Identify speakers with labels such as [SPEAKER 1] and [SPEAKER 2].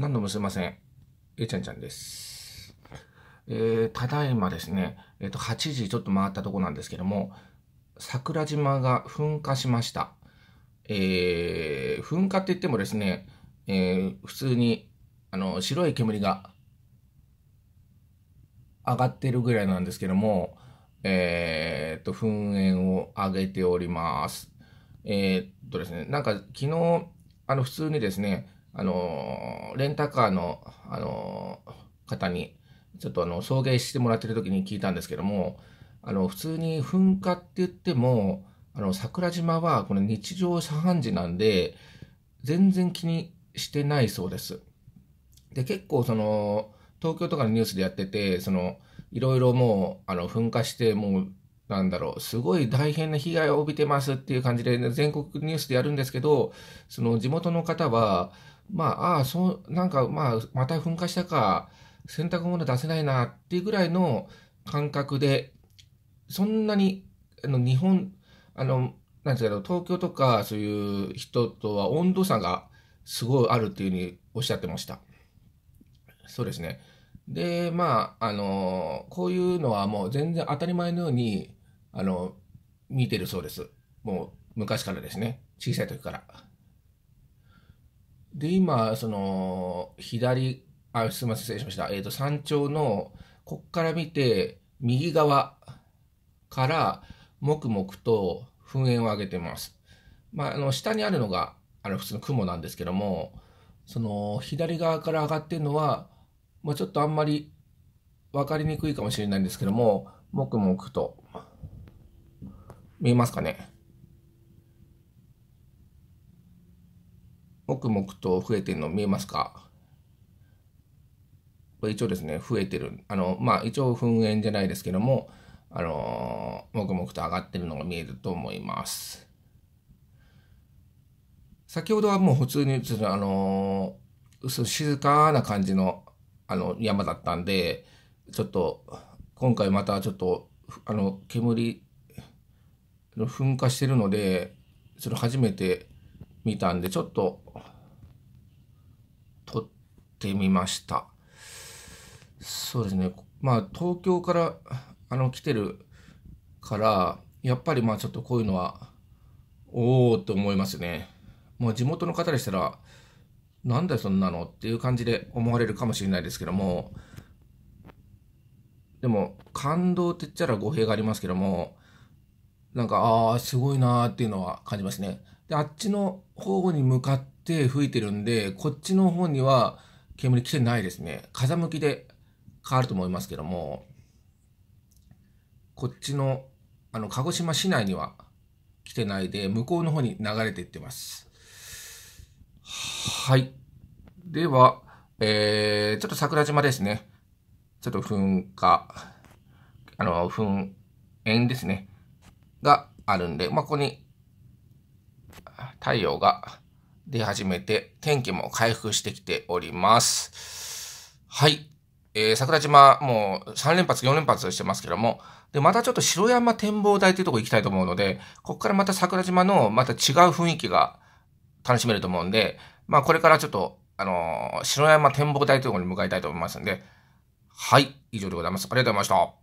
[SPEAKER 1] 何度もすいません。えちゃんちゃんです。えー、ただいまですね、えっ、ー、と、8時ちょっと回ったとこなんですけども、桜島が噴火しました。えー、噴火って言ってもですね、え普通に、あの、白い煙が上がってるぐらいなんですけども、えっと、噴煙を上げております。えっとですね、なんか昨日、あの、普通にですね、あの、レンタカーの、あの、方に、ちょっとあの、送迎してもらってる時に聞いたんですけども、あの、普通に噴火って言っても、あの、桜島はこの日常茶飯事なんで、全然気にしてないそうです。で、結構その、東京とかのニュースでやってて、その、いろいろもう、あの、噴火して、もう、なんだろう、すごい大変な被害を帯びてますっていう感じで、全国ニュースでやるんですけど、その地元の方は、まあ、ああ、そう、なんか、まあ、また噴火したか、洗濯物出せないなっていうぐらいの感覚で、そんなに、あの、日本、あの、なんですけど、東京とかそういう人とは温度差がすごいあるっていうふうにおっしゃってました。そうですね。で、まあ、あの、こういうのはもう全然当たり前のように、あの、見てるそうです。もう昔からですね。小さい時から。で、今、その、左、あ、すみません、失礼しました。えっ、ー、と、山頂の、こっから見て、右側から、もくもくと噴煙を上げてます。まあ、あの、下にあるのが、あの、普通の雲なんですけども、その、左側から上がってるのは、まあ、ちょっとあんまりわかりにくいかもしれないんですけども、もくもくと見えますかね。もくもくと増えてるの見えますか一応ですね、増えてる。あの、まあ、一応噴煙じゃないですけども、あのー、もくもくと上がってるのが見えると思います。先ほどはもう普通に、あのー、静かな感じの、あの、山だったんで、ちょっと、今回またちょっと、あの、煙噴火してるので、それ初めて見たんで、ちょっと撮ってみました。そうですね。まあ、東京から、あの、来てるから、やっぱりまあちょっとこういうのは、おおって思いますね。もう地元の方でしたら、なんだよそんなのっていう感じで思われるかもしれないですけども、でも、感動って言っちゃら語弊がありますけども、なんか、ああ、すごいなーっていうのは感じますね。で、あっちの方に向かって吹いてるんで、こっちの方には煙来てないですね。風向きで変わると思いますけども、こっちの、あの、鹿児島市内には来てないで、向こうの方に流れていってます。はい。では、えー、ちょっと桜島ですね。ちょっと噴火、あの、噴煙ですね。があるんで、まあ、ここに太陽が出始めて、天気も回復してきております。はい。えー、桜島、もう3連発、4連発してますけども、で、またちょっと城山展望台というとこ行きたいと思うので、ここからまた桜島のまた違う雰囲気が楽しめると思うんで、まあこれからちょっと、あのー、城山展望台というところに向かいたいと思いますんで、はい、以上でございます。ありがとうございました。